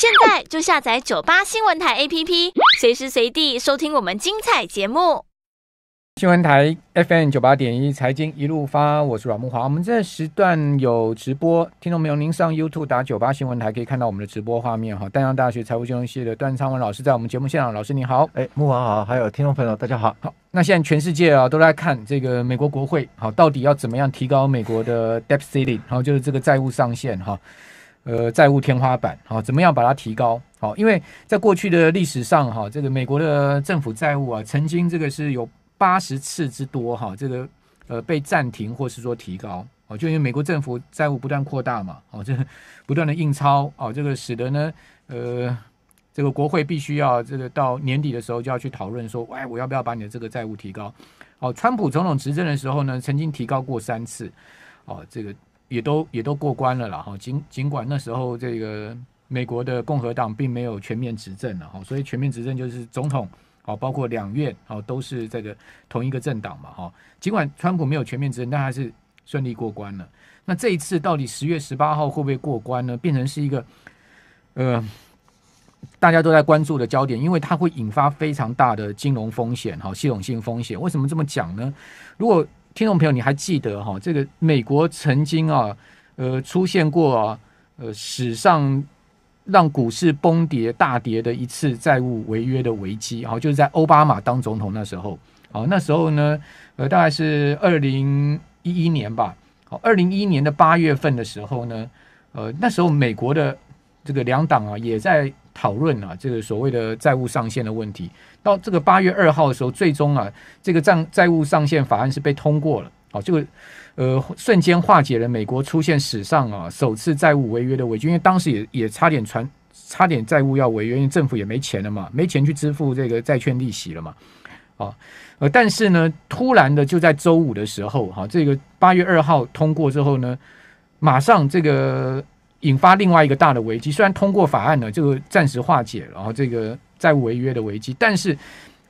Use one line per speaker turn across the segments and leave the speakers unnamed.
现在就下载九八新闻台 APP，随时随地收听我们精彩节目。新闻台 FM 九八点一，财经一路发。我是阮木华，我们这时段有直播听众朋友，您上 YouTube 打九八新闻台，可以看到我们的直播画面哈。淡阳大学财务金融系的段昌文老师在我们节目现场，老师你好，哎木华好，还有听众朋友大家好。好，那现在全世界啊都在看这个美国国会，好，到底要怎么样提高美国的 debt ceiling，然后就是这个债务上限哈。呃，债务天花板好，怎么样把它提高好？因为在过去的历史上，哈，这个美国的政府债务啊，曾经这个是有八十次之多哈，这个呃被暂停或是说提高哦，就因为美国政府债务不断扩大嘛，哦，这不断的印钞哦，这个使得呢，呃，这个国会必须要这个到年底的时候就要去讨论说，哎，我要不要把你的这个债务提高？哦，川普总统执政的时候呢，曾经提高过三次，哦，这个。也都也都过关了啦哈，尽尽管那时候这个美国的共和党并没有全面执政了哈，所以全面执政就是总统哦，包括两院哦都是这个同一个政党嘛哈，尽管川普没有全面执政，但还是顺利过关了。那这一次到底十月十八号会不会过关呢？变成是一个呃大家都在关注的焦点，因为它会引发非常大的金融风险哈，系统性风险。为什么这么讲呢？如果听众朋友，你还记得哈？这个美国曾经啊，呃，出现过呃史上让股市崩跌大跌的一次债务违约的危机，好，就是在奥巴马当总统那时候，好，那时候呢，呃，大概是二零一一年吧，好，二零一一年的八月份的时候呢，呃，那时候美国的这个两党啊，也在。讨论啊，这个所谓的债务上限的问题，到这个八月二号的时候，最终啊，这个债债务上限法案是被通过了。好，这个呃，瞬间化解了美国出现史上啊首次债务违约的危机，因为当时也也差点传，差点债务要违约，因为政府也没钱了嘛，没钱去支付这个债券利息了嘛。啊，呃，但是呢，突然的就在周五的时候，哈，这个八月二号通过之后呢，马上这个。引发另外一个大的危机，虽然通过法案呢，这个暂时化解，然后这个债务违约的危机，但是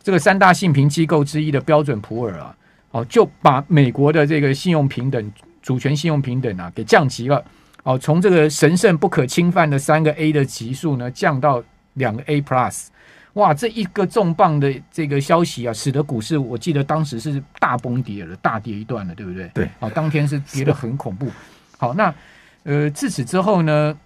这个三大信评机构之一的标准普尔啊，哦，就把美国的这个信用平等主权信用平等啊给降级了，哦，从这个神圣不可侵犯的三个 A 的级数呢降到两个 A Plus，哇，这一个重磅的这个消息啊，使得股市，我记得当时是大崩跌了，大跌一段了，对不对？对，哦，当天是跌得很恐怖。好，那。呃，自此之后呢，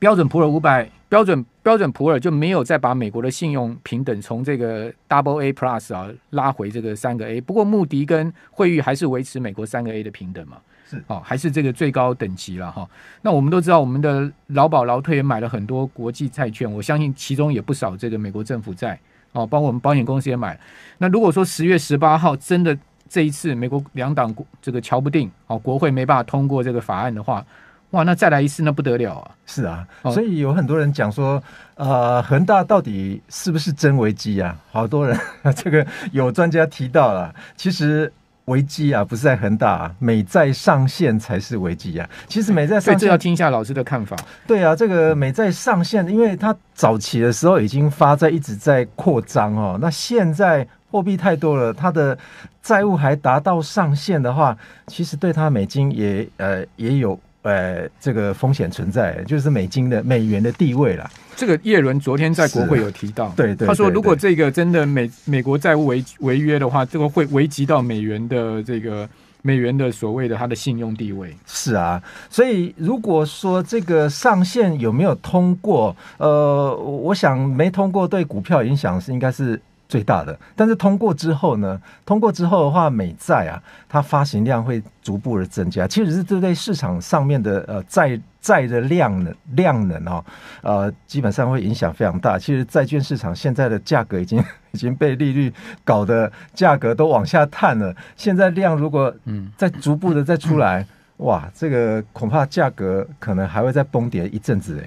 标准普尔五百标准标准普尔就没有再把美国的信用平等从这个 Double A Plus 啊拉回这个三个 A。不过穆迪跟惠誉还是维持美国三个 A 的平等嘛，是哦，还是这个最高等级了哈。那我们都知道，我们的劳保、劳退也买了很多国际债券，我相信其中也不少这个美国政府债哦，包括我们保险公司也买。那如果说十月十八号真的这一次美国两党这个瞧不定哦，国会没办法通过这个法案的话。哇，那再来一次，那不得了
啊！是啊，所以有很多人讲说，呃，恒大到底是不是真危机啊？好多人，这个有专家提到了，其实危机啊不是在恒大，美债上限才是危机啊。其实美债上限要听一下老师的看法。对啊，这个美债上限，因为它早期的时候已经发债一直在扩张哦，那现在货币太多了，它的债务还达到上限的话，其实对它美金也呃也有。呃，这个风险存在，就是美金的美元的地位了。
这个耶伦昨天在国会有提到，对，他说如果这个真的美美国债务违违约的话，这个会危及到美元的这个
美元的所谓的它的信用地位。是啊，所以如果说这个上限有没有通过，呃，我想没通过，对股票影响是应该是。最大的，但是通过之后呢？通过之后的话，美债啊，它发行量会逐步的增加。其实是这对市场上面的呃债债的量量能哦，呃，基本上会影响非常大。其实债券市场现在的价格已经 已经被利率搞的，价格都往下探了。现在量如果嗯再逐步的再出来，哇，这个恐怕价格可能还会再崩跌一阵子哎。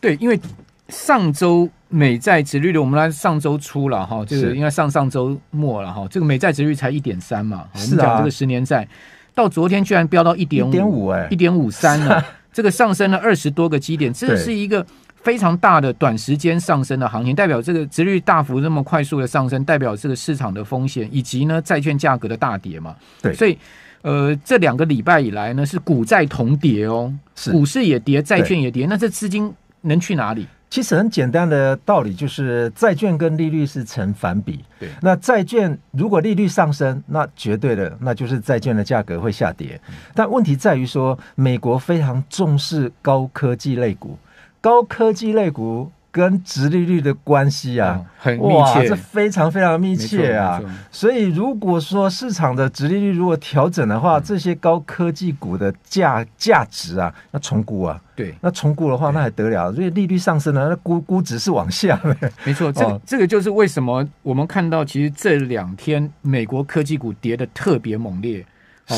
对，因为。上周美债值率的，我们来上周初了哈，就是应该上上周末了哈，这个美债值率才一点三嘛，我们讲这个十年债到昨天居然飙到一点五，一点五哎，一点五三了，这个上升了二十多个基点，这是一个非常大的短时间上升的行情，代表这个值率大幅那么快速的上升，代表这个市场的风险以及呢债券价格的大跌嘛，对，所以呃这两个礼拜以来呢是股债同跌哦，是股市也跌，债券
也跌，那这资金能去哪里？其实很简单的道理就是，债券跟利率是成反比。对，那债券如果利率上升，那绝对的，那就是债券的价格会下跌。但问题在于说，美国非常重视高科技类股，高科技类股。跟殖利率的关系啊，很密切，这非常非常密切啊。所以如果说市场的殖利率如果调整的话，这些高科技股的价价值啊，那重估啊，对，那重估的话，那还得了？因为利率上升了，那估估值是往下的。没错，这
这个就是为什么我们看到其实这两天美国科技股跌的特别猛烈，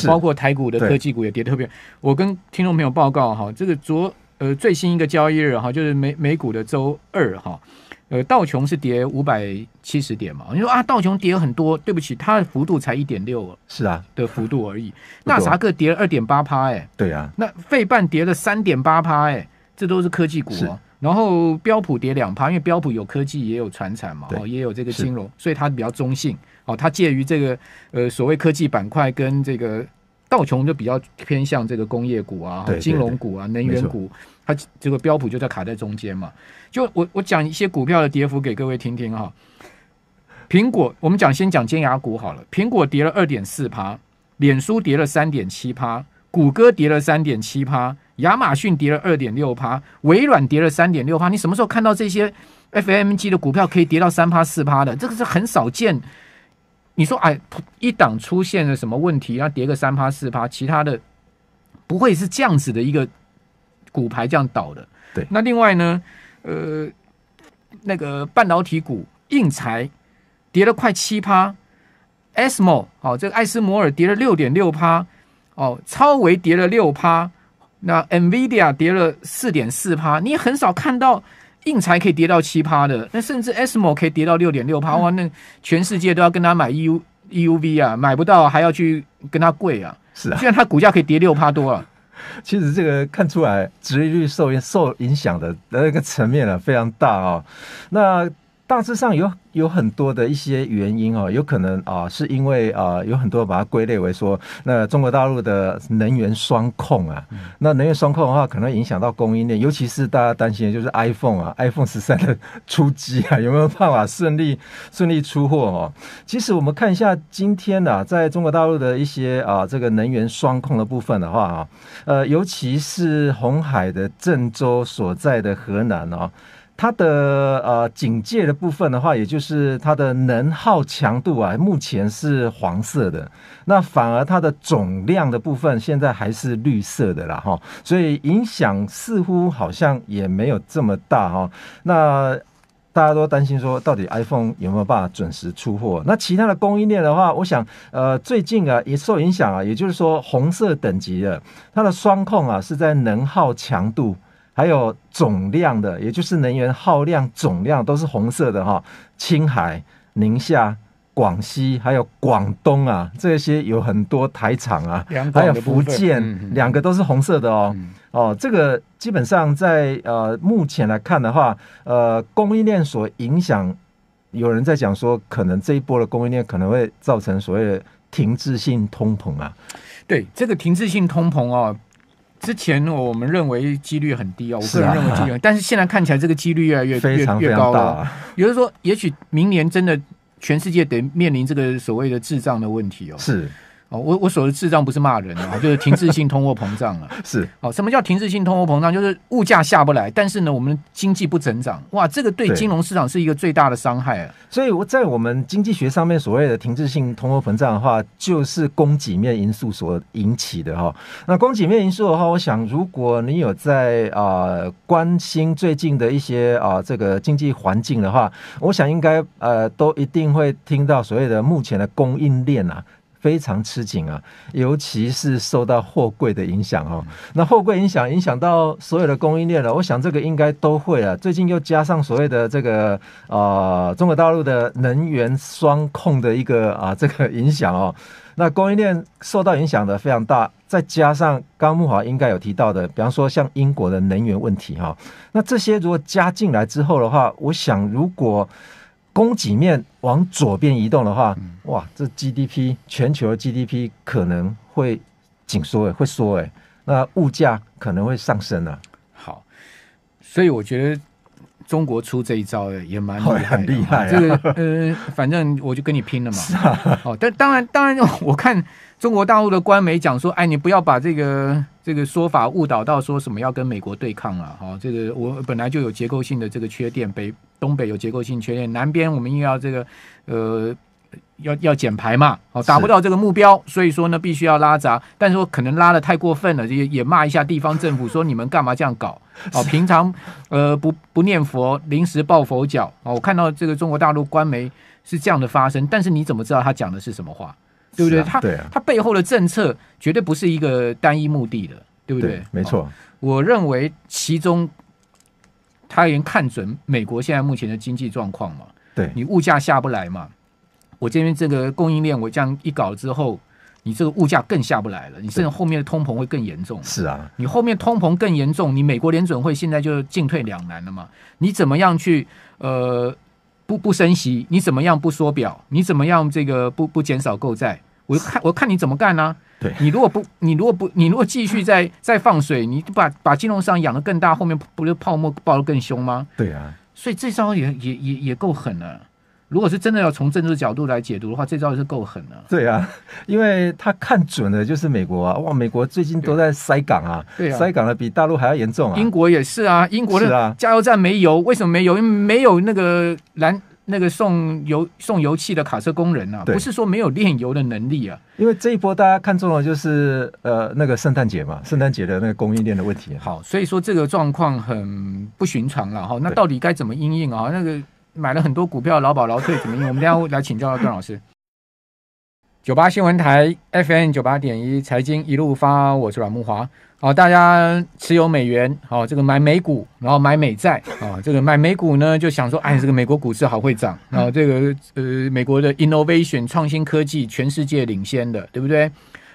包括台股的科技股也跌特别。我跟听众朋友报告哈，这个昨。呃，最新一个交易日哈，就是美美股的周二哈，呃，道琼是跌五百七十点嘛？你说啊，道琼跌很多？对不起，它的幅度才一点六是啊，的幅度而已。纳什克跌了二点八趴，哎，对啊，那费半跌了三点八趴，哎，这都是科技股哦。然后标普跌两趴，因为标普有科技也有传产嘛，哦，也有这个金融，所以它比较中性哦，它介于这个呃所谓科技板块跟这个。道琼就比较偏向这个工业股啊、金融股啊、能源股，它这个标普就在卡在中间嘛。就我我讲一些股票的跌幅给各位听听哈。苹果，我们讲先讲尖牙股好了。苹果跌了二点四趴，脸书跌了三点七趴，谷歌跌了三点七趴，亚马逊跌了二点六趴，微软跌了三点六趴。你什么时候看到这些 FMG 的股票可以跌到三趴四趴的？这个是很少见。你说哎，一档出现了什么问题？要跌个三趴四趴，其他的不会是这样子的一个股牌这样倒的。对，那另外呢，呃，那个半导体股硬材跌了快七趴，ASML 哦，这个艾斯摩尔跌了六点六趴，哦，超维跌了六趴，那 NVIDIA 跌了四点四趴，你很少看到。硬才可以跌到七趴的，那甚至 SMO 可以跌到六点六趴哇！那全世界都要跟他买 EU EUV 啊，买不到还要去跟他
跪啊！是啊，虽 然他股价可以跌六趴多了。其实这个看出来，值率受受影响的那个层面啊、非常大啊。那大致上有。有很多的一些原因哦，有可能啊，是因为啊，有很多把它归类为说，那中国大陆的能源双控啊，那能源双控的话，可能影响到供应链，尤其是大家担心的就是 iPhone 啊，iPhone 十三的出机啊，有没有办法顺利顺利出货？哦，其实我们看一下今天啊，在中国大陆的一些啊，这个能源双控的部分的话啊，呃，尤其是红海的郑州所在的河南哦，它的呃警戒的部分的话，也就是。是它的能耗强度啊，目前是黄色的，那反而它的总量的部分现在还是绿色的啦，哈，所以影响似乎好像也没有这么大哈。那大家都担心说，到底 iPhone 有没有办法准时出货？那其他的供应链的话，我想，呃，最近啊也受影响啊，也就是说红色等级的它的双控啊是在能耗强度。还有总量的，也就是能源耗量总量都是红色的哈。青海、宁夏、广西，还有广东啊，这些有很多台厂啊，还有福建，两个都是红色的哦。哦，这个基本上在呃目前来看的话，呃，供应链所影响，有人在讲说，可能这一波的供应链可能会造成所谓的停滞性通膨啊。
对，这个停滞性通膨哦。之前我们认为几率很低哦，我个人认为几率，但是现在看起来这个几率越来越越越高了。也就是说，也许明年真的全世界得面临这个所谓的“智障”的问题哦。是。哦，我我所谓的智障不是骂人啊，就是停滞性通货膨胀啊。是哦，什么叫停滞性通货膨胀？就是物价下不来，但是呢，我们经济不增长。哇，这个对金融市场是一个最大的伤害。所
以我在我们经济学上面所谓的停滞性通货膨胀的话，就是供给面因素所引起的哈。那供给面因素的话，我想如果你有在啊关心最近的一些啊这个经济环境的话，我想应该呃都一定会听到所谓的目前的供应链啊。非常吃紧啊，尤其是受到货柜的影响哦。那货柜影响影响到所有的供应链了。我想这个应该都会啊。最近又加上所谓的这个啊中国大陆的能源双控的一个啊 这个影响哦。那供应链受到影响的非常大。再加上刚木华应该有提到的，比方说像英国的能源问题哈。那这些如果加进来之后的话，我想如果。供给面往左边移动的话，哇，这 GDP 全球 GDP 可能会紧缩哎，会缩哎，那物价可能会上升呢。好，所以我觉得。中国出这一招也蛮厉害，厉害、这个
呃，反正我就跟你拼了嘛。啊，好，但当然当然，我看中国大陆的官媒讲说，哎，你不要把这个这个说法误导到说什么要跟美国对抗了。好，这个我本来就有结构性的这个缺点，北东北有结构性缺点，南边我们又要这个呃。要要减排嘛，哦，达不到这个目标，所以说呢，必须要拉闸，但是说可能拉的太过分了，也也骂一下地方政府，说你们干嘛这样搞？哦，平常呃不不念佛，临时抱佛脚啊！我看到这个中国大陆官媒是这样的发声，但是你怎么知道他讲的是什么话，对不对？他他背后的政策绝对不是一个单一目的的，对不对？没错，我认为其中他已经看准美国现在目前的经济状况嘛，对你物价下不来嘛。我这边这个供应链，我这样一搞之后，你这个物价更下不来了，你甚至后面的通膨会更严重。是啊，你后面通膨更严重，你美国联准会现在就进退两难了嘛？你怎么样去呃不不升息？你怎么样不缩表？你怎么样这个不不减少购债？我看我看你怎么干呢？对你如果不你如果不你如果继续再再 放水，你把把金融上养的更大，后面不是泡沫爆的更凶吗？对啊，所以这招也也也也够狠了。如
果是真的要从政治角度来解读的话，这招是够狠了。对啊，因为他看准了就是美国啊，哇，美国最近都在塞港啊，对塞港了比大陆还要严重啊。英国也是啊，英国的加油站没油，为什么没油？因为没有那个燃那个送
油送油气的卡车工人啊，不是说没有炼油的能力啊。
因为这一波大家看中了就是呃那个圣诞节嘛，圣诞节的那个供应链的问题。好，所以说这个状况
很不寻常了哈，那到底该怎么应应啊？那个。买了很多股票，劳保劳退怎么用？我们大家来请教段老师。九八新闻台 FM 九八点一，财经一路发，我是阮木华。好，大家持有美元，好，这个买美股，然后买美债，啊，这个买美股呢，就想说，哎，这个美国股市好会涨，然后这个呃，美国的 innovation 创新科技，全世界领先的，对不对？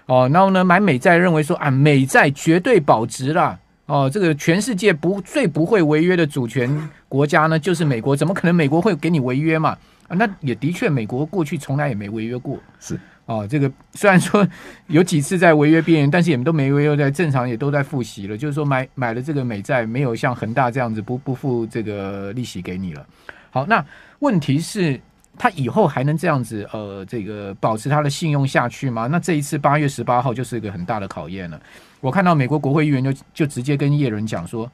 哦，然后呢，买美债，认为说啊，美债绝对保值了。哦，这个全世界不最不会违约的主权国家呢，就是美国。怎么可能美国会给你违约嘛？啊，那也的确，美国过去从来也没违约过。是，哦，这个虽然说有几次在违约边缘，但是也都没违约，在正常也都在复息了。就是说买买了这个美债，没有像恒大这样子不不付这个利息给你了。好，那问题是他以后还能这样子呃，这个保持他的信用下去吗？那这一次八月十八号就是一个很大的考验了。我看到美国国会议员就就直接跟叶伦讲说，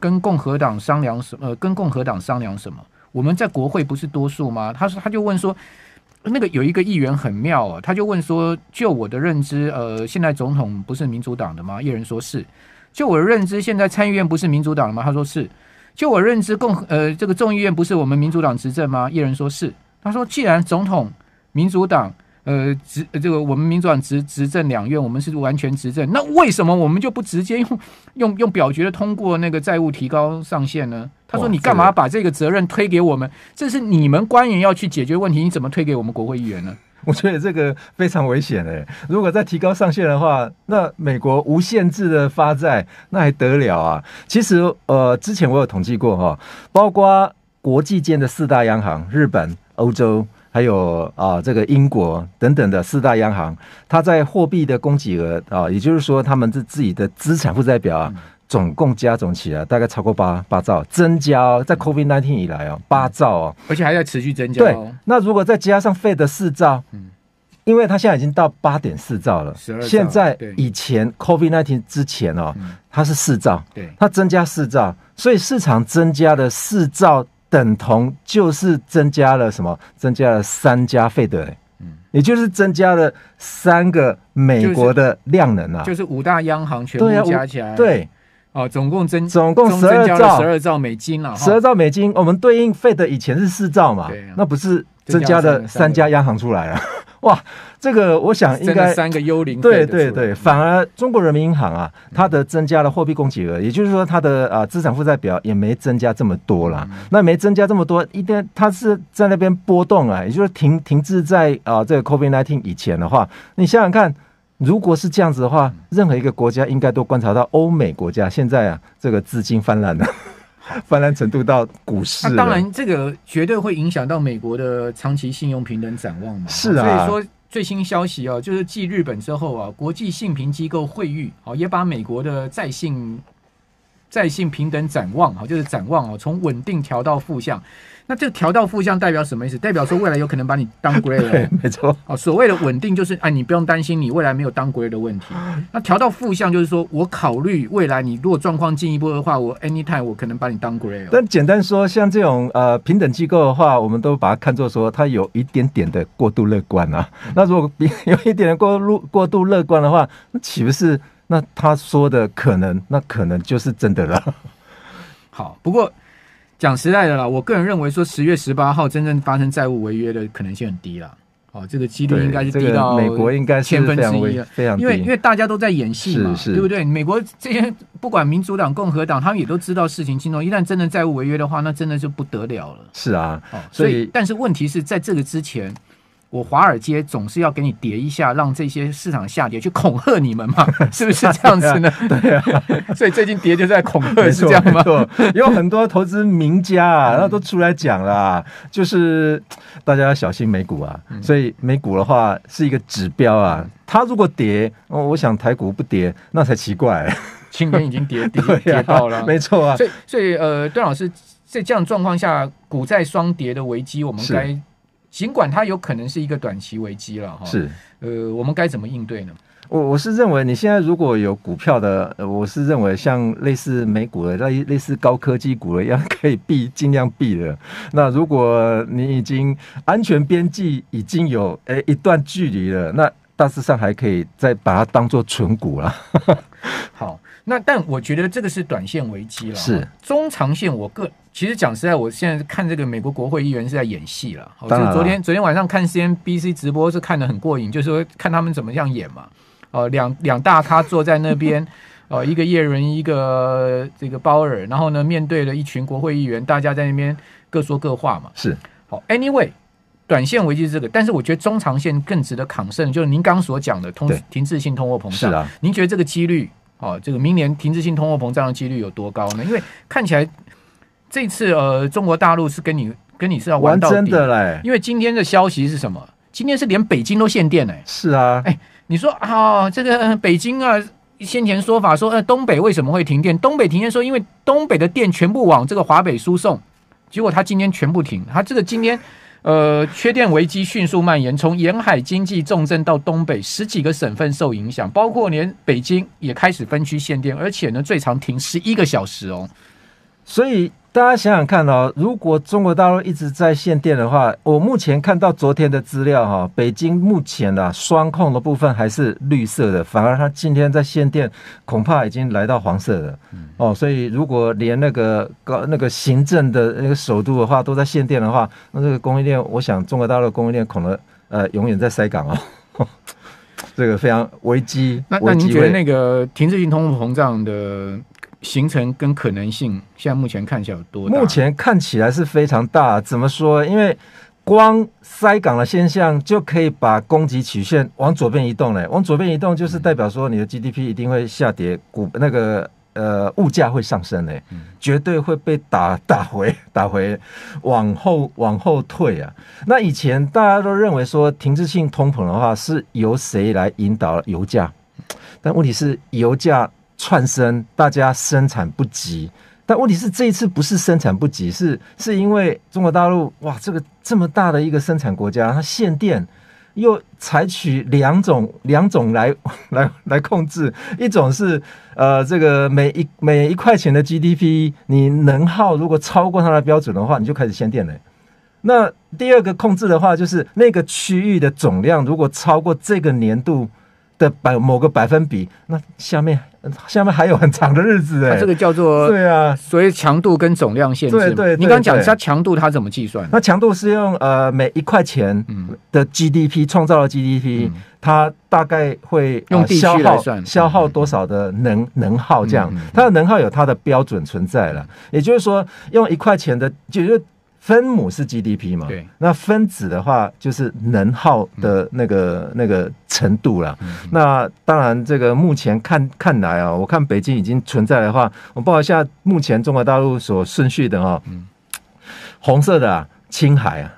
跟共和党商量什呃跟共和党商量什么？我们在国会不是多数吗？他说他就问说，那个有一个议员很妙啊，他就问说，就我的认知，呃，现在总统不是民主党的吗？叶人说是。就我的认知，现在参议院不是民主党的吗？他说是。就我认知，共和呃这个众议院不是我们民主党执政吗？叶人说是。他说既然总统民主党。呃，执这个我们民主党执执政两院，我们是完全执政。那为什么我们就不直接用用用表决的通过那个债务提高上限呢？他说你干嘛把这个责任推给我们？这是你
们官员要去解决问题，你怎么推给我们国会议员呢？我觉得这个非常危险的。如果再提高上限的话，那美国无限制的发债，那还得了啊？其实呃，之前我有统计过哈，包括国际间的四大央行，日本、欧洲。还有啊，这个英国等等的四大央行，它在货币的供给额啊，也就是说，它们自自己的资产负债表啊，总共加总起来大概超过八八兆，增加在 COVID-19 以来哦，八兆哦，而且还在持续增加。对，那如果再加上废的四兆，嗯，因为它现在已经到八点四兆了，兆。现在以前 COVID-19 之前哦，它是四兆，对，它增加四兆，所以市场增加的四兆。等同就是增加了什么？增加了三家费德、嗯，也就是增加了三个美国的量能啊，就
是五大央行
全部加起来，对，哦，总共增总共十二兆，十二
兆美金了，十二
兆美金，我们对应费德以前是四兆嘛，那不是增加的三家央行出来了。哇，这个我想应该三个幽灵，对对对，反而中国人民银行啊，它的增加了货币供给额，也就是说它的啊资产负债表也没增加这么多啦。那没增加这么多，一定它是在那边波动啊，也就是停停滞在啊这个 COVID nineteen 以前的话，你想想看，如果是这样子的话，任何一个国家应该都观察到欧美国家现在啊这个资金泛滥了。泛滥程度到股市，那当然
这个绝对会影响到美国的长期信用平等展望嘛。是啊，所以说最新消息哦，就是继日本之后啊，国际信评机构惠誉哦也把美国的在信。在性平等展望哈，就是展望啊，从稳定调到负向，那这个调到负向代表什么意思？代表说未来有可能把你当 g r a y 没错。好，所谓的稳定就是哎，你不用担心你未来没有当 g r a y 的问题。那调到负向就是说我考虑未来你如果状况进一步的话，我 anytime 我可能把你当 g r a y
但简单说，像这种呃平等机构的话，我们都把它看作说它有一点点的过度乐观啊。那如果有一点的过路过度乐观的话，那岂不是？那他说的可能，那可能就是真的了。好，不过
讲实在的啦，我个人认为说十月十八号真正发生债务违约的可能性很低了。哦，这个几率应该是低到美国应该是千分之一，非常。因为因为大家都在演戏嘛，对不对？美国这些不管民主党、共和党，他们也都知道事情轻重。一旦真的债务违约的话，那真的就不得了了。
是啊，所以
但是问题是在这个之前。我华尔街总是要给你叠一下，让这些市
场下跌，去恐吓你们嘛？是不是这样子呢？对啊，所以最近跌就在恐吓是这样吗？有很多投资名家啊，那都出来讲啦，就是大家小心美股啊。所以美股的话是一个指标啊，它如果跌，我想台股不跌那才奇怪。今天已经
跌跌跌到了，没错啊。所以所以呃，段老师在这样状况下，股债双跌的危机，我们该。尽管它有可能是一个短期危机了哈，是，呃，我们该怎么应对呢？
我我是认为，你现在如果有股票的，我是认为像类似美股的、那类似高科技股的一样可以避，尽量避了。那如果你已经安全边际已经有诶一段距离了，那大致上还可以再把它当做纯股了。
好，那但我觉得这个是短线危机了，是中长线，我个。其实讲实在，我现在看这个美国国会议员是在演戏了。我昨天昨天晚上看 CNBC 直播是看得很过瘾，就是说看他们怎么样演嘛。哦，两两大咖坐在那边，哦，一个叶伦，一个这个鲍尔，然后呢面对了一群国会议员，大家在那边各说各话嘛。是。好，Anyway，短线危机是这个，但是我觉得中长线更值得抗胜，就是您刚所讲的通停滞性通货膨胀。是啊。您觉得这个几率，哦，这个明年停滞性通货膨胀的几率有多高呢？因为看起来。这次呃，中国大陆是跟你跟你是要玩真的嘞，因为今天的消息是什么？今天是连北京都限电嘞。是啊，哎，你说啊，这个北京啊，先前说法说，呃，东北为什么会停电？东北停电说，因为东北的电全部往这个华北输送，结果他今天全部停。他这个今天，呃，缺电危机迅速蔓延，从沿海经济重镇到东北十几个省份受影响，包括连北京也开始分区限电，而且呢，最长停十一个小
时哦。所以。大家想想看哦，如果中国大陆一直在限电的话，我目前看到昨天的资料哈，北京目前的双控的部分还是绿色的，反而它今天在限电，恐怕已经来到黄色了。哦，所以如果连那个高那个行政的那个首都的话都在限电的话，那这个供应链，我想中国大陆供应链可能呃永远在塞港哦，这个非常危机。那那您觉得那个停滞性通货膨胀的？形成跟可能性，现在目前看起来有多？目前看起来是非常大。怎么说？因为光塞港的现象就可以把供给曲线往左边移动嘞，往左边移动就是代表说你的 GDP 一定会下跌，股那个呃物价会上升嘞，绝对会被打打回打回往后往后退啊。那以前大家都认为说停滞性通膨的话是由谁来引导油价？但问题是油价。串生，大家生产不及。但问题是这一次不是生产不及，是是因为中国大陆哇，这个这么大的一个生产国家，它限电又采取两种两种来 来来控制，一种是呃这个每一每一块钱的 GDP 你能耗如果超过它的标准的话，你就开始限电了。那第二个控制的话，就是那个区域的总量如果超过这个年度的百某个百分比，那下面。下面还有很长的日子哎，这个叫做对
啊，所以强度跟总量限制。对对，你刚刚讲下强度它怎么计算？
那强度是用呃每一块钱的 GDP 创造的 GDP，它大概会用地区来算消耗多少的能能耗这样。它的能耗有它的标准存在了，也就是说用一块钱的，就是。分母是 GDP 嘛？对，那分子的话就是能耗的那个那个程度了。那当然，这个目前看看来啊，我看北京已经存在的话，我报一下目前中国大陆所顺序的啊，红色的啊、青海啊。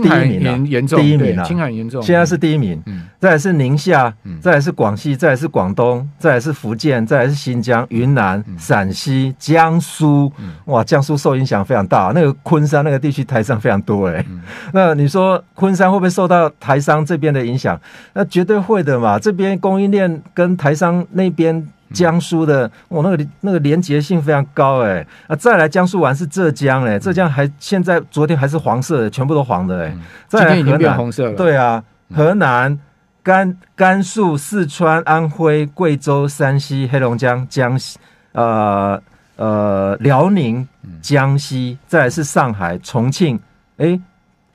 第一名了，第一名了，青海严重，现在是第一名。嗯，再是宁夏，再是广西，再是广东，再是福建，再是新疆、云南、陕西、江苏。哇，江苏受影响非常大，那个昆山那个地区台商非常多，哎，那你说昆山会不会受到台商这边的影响？那绝对会的嘛，这边供应链跟台商那边。江苏的，哇，那个那个连结性非常高哎，啊，再来江苏玩是浙江哎，浙江还现在昨天还是黄色的，全部都黄的哎，最近已经变红色了。对啊，河南、甘甘肃、四川、安徽、贵州、山西、黑龙江、江西，呃呃，辽宁、江西，再来是上海、重庆，哎。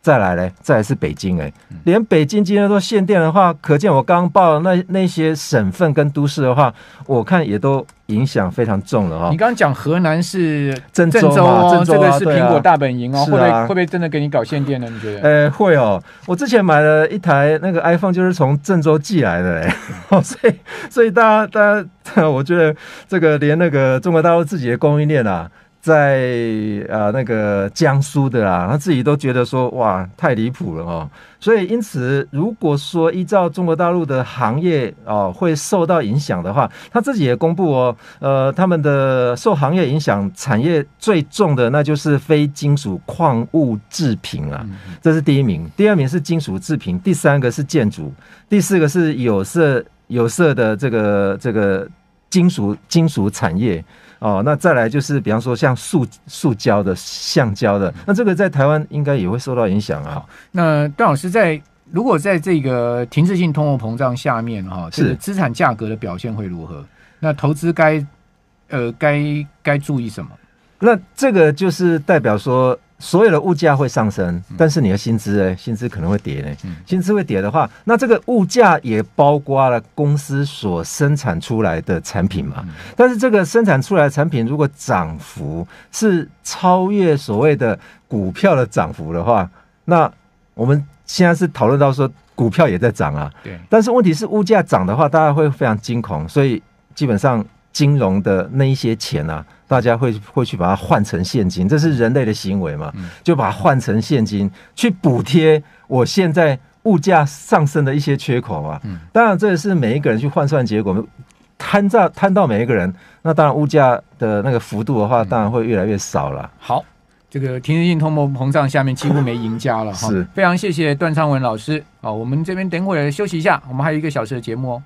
再来嘞，再是北京哎，连北京今天都限电的话，可见我刚刚报的那那些省份跟都市的话，我看也都影响非常重了哈。你刚刚讲河南是郑州哦，这个是苹果大本营哦，会不会会不
会真的给你搞限电呢？你觉
得？呃，会哦。我之前买了一台那个 iPhone，就是从郑州寄来的嘞，所以所以大家大家，我觉得这个连那个中国大陆自己的供应链啊。在啊，那个江苏的啦，他自己都觉得说，哇，太离谱了哦。所以，因此，如果说依照中国大陆的行业哦，会受到影响的话，他自己也公布哦，呃，他们的受行业影响产业最重的，那就是非金属矿物制品了，这是第一名。第二名是金属制品，第三个是建筑，第四个是有色有色的这个这个。金属金属产业哦，那再来就是比方说像塑塑胶的、橡胶的，那这个在台湾应该也会受到影响啊。
那段老师在如果在这个停滞性通货膨胀下面哈，是、个资产价格的表现会如何？那投资该呃该该注意
什么？那这个就是代表说。所有的物价会上升，但是你的薪资呢？薪资可能会跌呢。薪资会跌的话，那这个物价也包括了公司所生产出来的产品嘛？但是这个生产出来产品如果涨幅是超越所谓的股票的涨幅的话，那我们现在是讨论到说股票也在涨啊。对。但是问题是物价涨的话，大家会非常惊恐，所以基本上金融的那一些钱啊，大家会会去把它换成现金，这是人类的行为嘛？就把它换成现金去补贴我现在物价上升的一些缺口啊。嗯，当然这也是每一个人去换算结果，摊在摊到每一个人，那当然物价的那个幅度的话，当然会越来越少了。好，
这个停止性通货膨胀下面几乎没赢家了哈。非常谢谢段昌文老师啊，我们这边等会休息一下，我们还有一个小时的节目哦。